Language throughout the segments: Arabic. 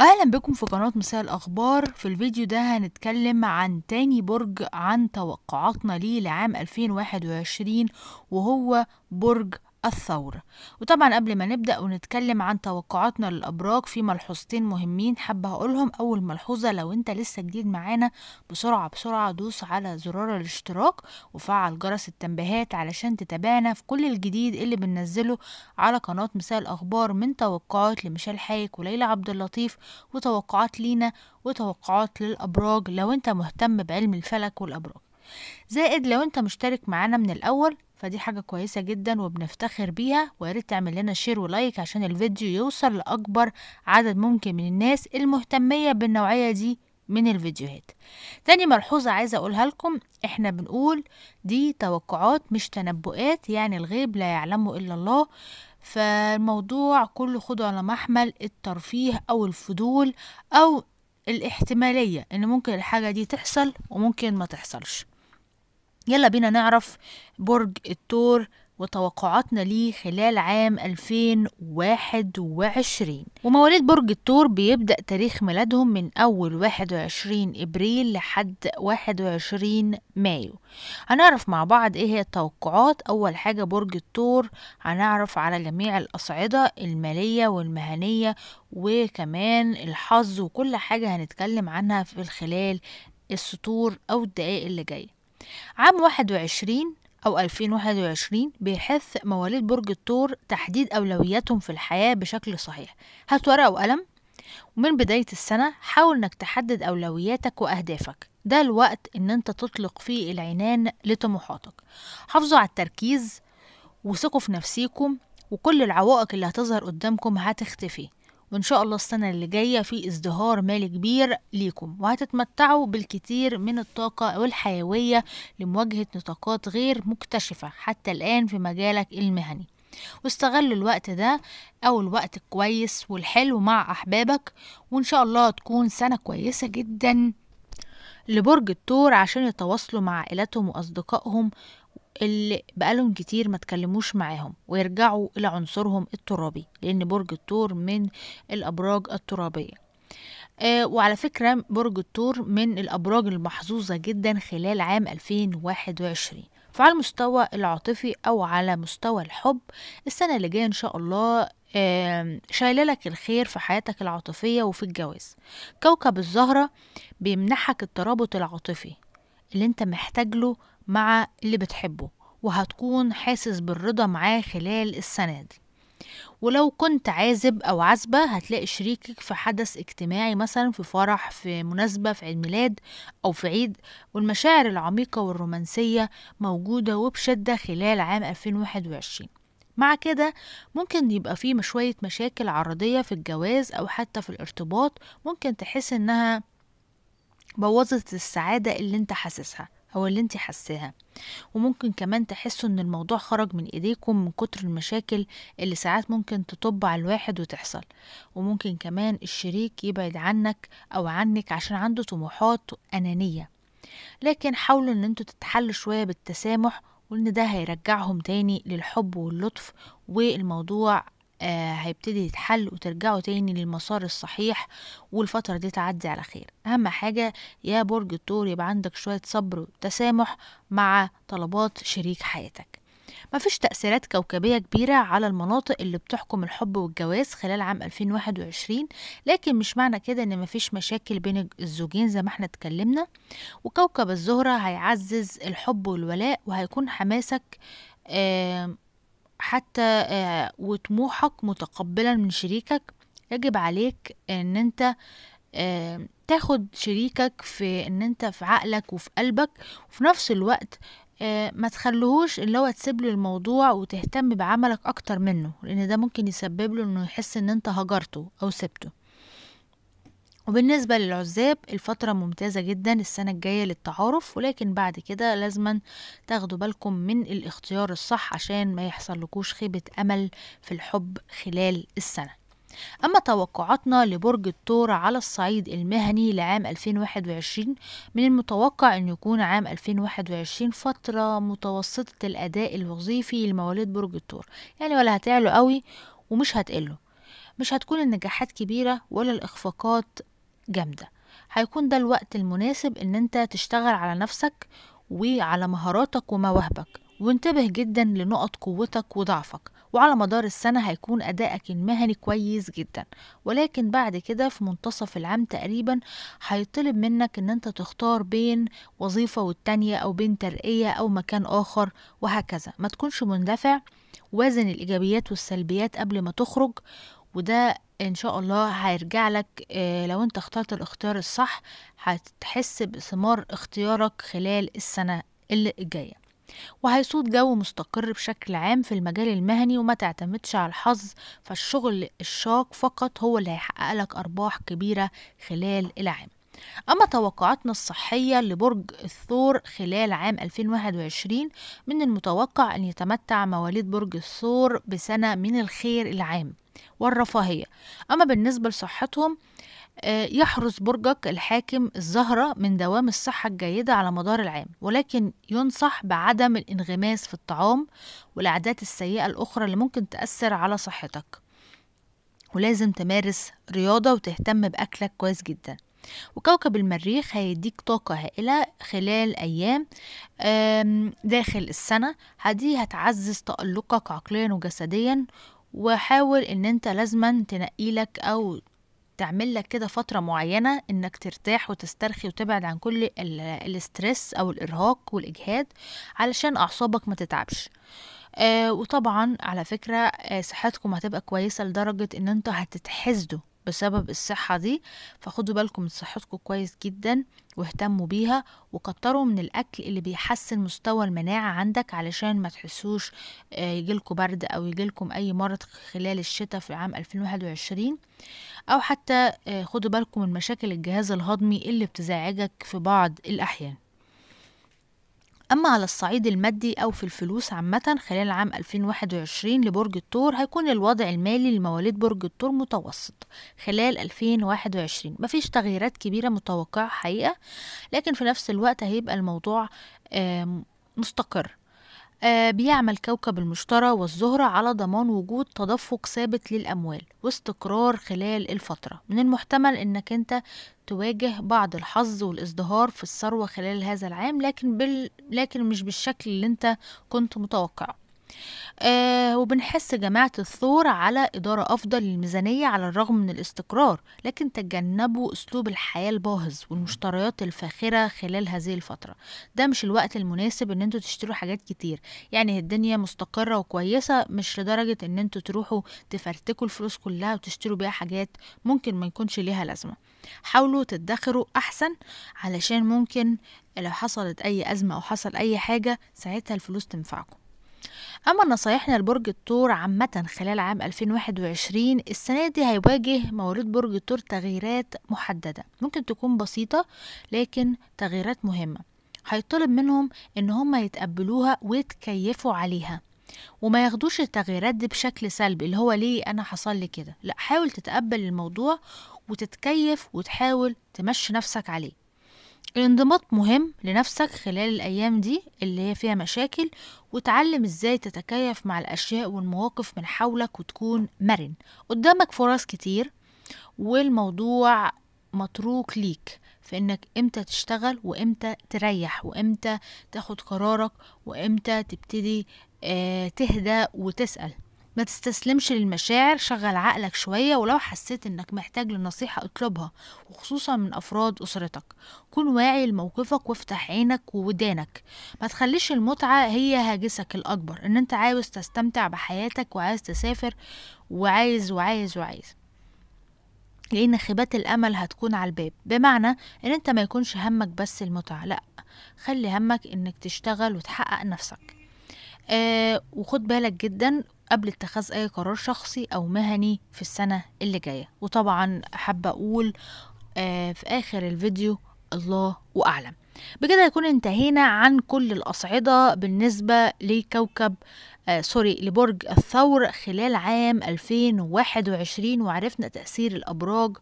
اهلا بكم في قناة مساء الاخبار في الفيديو ده هنتكلم عن تاني برج عن توقعاتنا ليه لعام 2021 وهو برج الثورة وطبعا قبل ما نبدأ ونتكلم عن توقعاتنا للأبراج في ملحوظتين مهمين حابة أقولهم أول ملحوظة لو أنت لسه جديد معانا بسرعة بسرعة دوس على زرار الاشتراك وفعل جرس التنبيهات علشان تتابعنا في كل الجديد اللي بننزله على قناة مثال أخبار من توقعات لميشيل حايك وليلى عبد اللطيف وتوقعات لينا وتوقعات للأبراج لو أنت مهتم بعلم الفلك والأبراج زائد لو انت مشترك معانا من الاول فدي حاجة كويسة جدا وبنفتخر بيها وياريت تعمل لنا شير ولايك عشان الفيديو يوصل لأكبر عدد ممكن من الناس المهتمية بالنوعية دي من الفيديوهات تاني ملحوظة عايزة أقولها لكم إحنا بنقول دي توقعات مش تنبؤات يعني الغيب لا يعلمه إلا الله فالموضوع كله خده على محمل الترفيه أو الفضول أو الاحتمالية إن ممكن الحاجة دي تحصل وممكن ما تحصلش يلا بينا نعرف برج الثور وتوقعاتنا ليه خلال عام 2021 ومواليد برج الثور بيبدأ تاريخ ميلادهم من أول 21 إبريل لحد 21 مايو هنعرف مع بعض إيه هي التوقعات أول حاجة برج الثور هنعرف على جميع الأصعدة المالية والمهنية وكمان الحظ وكل حاجة هنتكلم عنها في خلال السطور أو الدقايق اللي جاية عام واحد وعشرين أو 2021 بيحث مواليد برج الثور تحديد أولوياتهم في الحياة بشكل صحيح هات ورقة وقلم ومن بداية السنة حاول إنك تحدد أولوياتك وأهدافك ده الوقت إن أنت تطلق فيه العنان لطموحاتك حافظوا على التركيز وثقوا في نفسيكم وكل العوائق اللي هتظهر قدامكم هتختفي وإن شاء الله السنة اللي جاية في ازدهار مالي كبير ليكم وهتتمتعوا بالكثير من الطاقة والحيوية لمواجهة نطاقات غير مكتشفة حتى الآن في مجالك المهني واستغلوا الوقت ده أو الوقت الكويس والحلو مع أحبابك وإن شاء الله تكون سنة كويسة جدا لبرج الثور عشان يتواصلوا مع عائلتهم وأصدقائهم اللي بقالهم كتير ما تكلموش معاهم ويرجعوا إلى عنصرهم الترابي لأن برج الثور من الأبراج الترابية آه وعلى فكرة برج الثور من الأبراج المحظوظة جدا خلال عام 2021 فعلى المستوى العاطفي أو على مستوى الحب السنة اللي جاية إن شاء الله آه، شايله لك الخير في حياتك العاطفيه وفي الجواز كوكب الزهره بيمنحك الترابط العاطفي اللي انت محتاج له مع اللي بتحبه وهتكون حاسس بالرضا معاه خلال السنة دي ولو كنت عازب أو عزبة هتلاقي شريكك في حدث اجتماعي مثلا في فرح في مناسبة في عيد ميلاد أو في عيد والمشاعر العميقة والرومانسية موجودة وبشدة خلال عام 2021 مع كده ممكن يبقى فيه شوية مشاكل عرضية في الجواز أو حتى في الارتباط ممكن تحس إنها بوظت السعادة اللي انت حاسسها هو اللي انت حاساها وممكن كمان تحسوا ان الموضوع خرج من ايديكم من كتر المشاكل اللي ساعات ممكن تطب على الواحد وتحصل وممكن كمان الشريك يبعد عنك او عنك عشان عنده طموحات انانيه لكن حاولوا ان انتوا تتحلوا شويه بالتسامح وان ده هيرجعهم تاني للحب واللطف والموضوع آه، هيبتدي يتحل وترجعوا تاني للمسار الصحيح والفترة دي تعدي على خير أهم حاجة يا برج الثور يبقى عندك شوية صبر وتسامح مع طلبات شريك حياتك مفيش تأثيرات كوكبية كبيرة على المناطق اللي بتحكم الحب والجواز خلال عام 2021 لكن مش معنى كده إن مفيش مشاكل بين الزوجين زي ما احنا اتكلمنا وكوكب الزهرة هيعزز الحب والولاء وهيكون حماسك آه حتى آه، وطموحك متقبلا من شريكك يجب عليك ان انت آه، تاخد شريكك في ان انت في عقلك وفي قلبك وفي نفس الوقت آه، ما تخلهوش اللي هو تسيب له الموضوع وتهتم بعملك اكتر منه لان ده ممكن يسبب له انه يحس ان انت هجرته او سبته وبالنسبة للعزاب الفترة ممتازة جدا السنة الجاية للتعارف ولكن بعد كده لازما تاخدوا بالكم من الاختيار الصح عشان ما يحصل لكوش خيبة أمل في الحب خلال السنة أما توقعاتنا لبرج الثور على الصعيد المهني لعام 2021 من المتوقع أن يكون عام 2021 فترة متوسطة الأداء الوظيفي لمواليد برج الثور يعني ولا هتعلو قوي ومش هتقله مش هتكون النجاحات كبيرة ولا الإخفاقات جامدة هيكون ده الوقت المناسب ان انت تشتغل على نفسك وعلى مهاراتك ومواهبك وانتبه جدا لنقط قوتك وضعفك وعلى مدار السنة هيكون أدائك المهني كويس جدا ولكن بعد كده في منتصف العام تقريبا هيطلب منك ان انت تختار بين وظيفة والتانية او بين ترقية او مكان اخر وهكذا ما تكونش مندفع وازن الإيجابيات والسلبيات قبل ما تخرج وده ان شاء الله هيرجع لك آه، لو انت اخترت الاختيار الصح هتحس بثمار اختيارك خلال السنة اللي جايه وهيصود جو مستقر بشكل عام في المجال المهني وما تعتمدش على الحظ فالشغل الشاق فقط هو اللي هيحقق لك أرباح كبيرة خلال العام أما توقعاتنا الصحية لبرج الثور خلال عام 2021 من المتوقع أن يتمتع مواليد برج الثور بسنة من الخير العام والرفاهية أما بالنسبة لصحتهم آه، يحرص برجك الحاكم الزهرة من دوام الصحة الجيدة على مدار العام ولكن ينصح بعدم الانغماس في الطعام والعادات السيئة الأخرى اللي ممكن تأثر على صحتك ولازم تمارس رياضة وتهتم بأكلك كويس جدا وكوكب المريخ هيديك طاقة هائلة خلال أيام داخل السنة دي هتعزز تألقك عقليا وجسديا وحاول ان انت لازما تنقيلك او تعمل لك كده فترة معينة انك ترتاح وتسترخي وتبعد عن كل الاسترس او الارهاق والاجهاد علشان اعصابك ما تتعبش آه وطبعا على فكرة آه صحتكم هتبقى كويسة لدرجة ان انتوا هتتحسدوا بسبب الصحة دي فخدوا بالكم من صحتكم كويس جدا واهتموا بيها وكتروا من الأكل اللي بيحسن مستوى المناعة عندك علشان ما تحسوش آه، يجيلكم برد أو يجيلكم أي مرض خلال الشتاء في عام 2021 أو حتى آه، خدوا بالكم من مشاكل الجهاز الهضمي اللي بتزعجك في بعض الأحيان أما على الصعيد المادي أو في الفلوس عامة خلال عام 2021 لبرج الثور هيكون الوضع المالي لمواليد برج الثور متوسط خلال 2021 مفيش تغييرات كبيرة متوقعة حقيقة لكن في نفس الوقت هيبقى الموضوع مستقر آه، بيعمل كوكب المشتري والزهرة على ضمان وجود تدفق ثابت للأموال واستقرار خلال الفترة من المحتمل أنك أنت تواجه بعض الحظ والازدهار في الثروة خلال هذا العام لكن, بال... لكن مش بالشكل اللي أنت كنت متوقعه آه وبنحس جماعة الثور على إدارة أفضل للميزانية على الرغم من الاستقرار لكن تجنبوا أسلوب الحياة الباهظ والمشتريات الفاخرة خلال هذه الفترة ده مش الوقت المناسب إن انتوا تشتروا حاجات كتير يعني الدنيا مستقرة وكويسة مش لدرجة إن انتوا تروحوا تفرتكوا الفلوس كلها وتشتروا بيها حاجات ممكن ما يكونش ليها لازمة حاولوا تدخروا أحسن علشان ممكن لو حصلت أي أزمة أو حصل أي حاجة ساعتها الفلوس تنفعكم أما نصايحنا لبرج الثور عامة خلال عام 2021 السنة دي هيواجه مواليد برج الثور تغييرات محددة ممكن تكون بسيطة لكن تغييرات مهمة هيطلب منهم إن هم يتقبلوها ويتكيفوا عليها وما ياخدوش التغييرات دي بشكل سلبي اللي هو ليه أنا حصل لي كده لا حاول تتقبل الموضوع وتتكيف وتحاول تمشي نفسك عليه الانضباط مهم لنفسك خلال الأيام دي اللي هي فيها مشاكل وتعلم ازاي تتكيف مع الأشياء والمواقف من حولك وتكون مرن قدامك فرص كتير والموضوع متروك ليك في انك امتى تشتغل وامتى تريح وامتى تاخد قرارك وامتى تبتدي آه، تهدى وتسأل ما تستسلمش للمشاعر شغل عقلك شوية ولو حسيت انك محتاج لنصيحة اطلبها وخصوصا من افراد اسرتك كن واعي لموقفك وافتح عينك وودانك ما تخليش المتعة هي هاجسك الاكبر ان انت عاوز تستمتع بحياتك وعايز تسافر وعايز وعايز وعايز لان خيبات الامل هتكون على الباب بمعنى ان انت ما يكونش همك بس المتعة لا خلي همك انك تشتغل وتحقق نفسك آه وخد بالك جدا قبل اتخاذ أي قرار شخصي أو مهني في السنة اللي جاية وطبعا حابة أقول آه، في آخر الفيديو الله وأعلم بكده يكون انتهينا عن كل الأصعدة بالنسبة لكوكب آه سوري لبرج الثور خلال عام 2021 وعرفنا تأثير الأبراج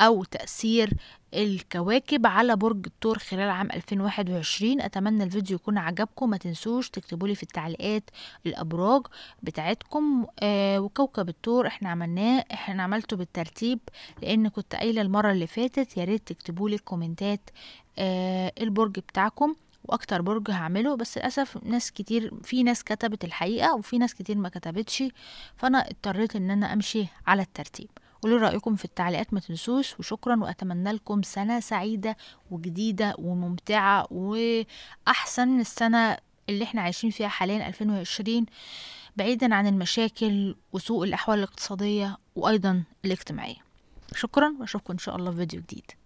أو تأثير الكواكب على برج الثور خلال عام 2021 أتمنى الفيديو يكون عجبكم ما تنسوش تكتبوا لي في التعليقات الأبراج بتاعتكم آه وكوكب الثور احنا عملناه احنا عملته بالترتيب لأن كنت قايلة المرة اللي فاتت يا ريت تكتبوا لي كومنتات آه البرج بتاعكم واكتر برج هعمله بس للاسف ناس كتير في ناس كتبت الحقيقه وفي ناس كتير ما كتبتش فانا اضطريت ان انا امشي على الترتيب قولوا رأيكم في التعليقات ما تنسوش وشكرا وأتمنى لكم سنة سعيدة وجديدة وممتعة وأحسن السنة اللي احنا عايشين فيها حاليا 2020 بعيدا عن المشاكل وسوء الأحوال الاقتصادية وأيضا الاجتماعية شكرا وأشوفكم إن شاء الله في فيديو جديد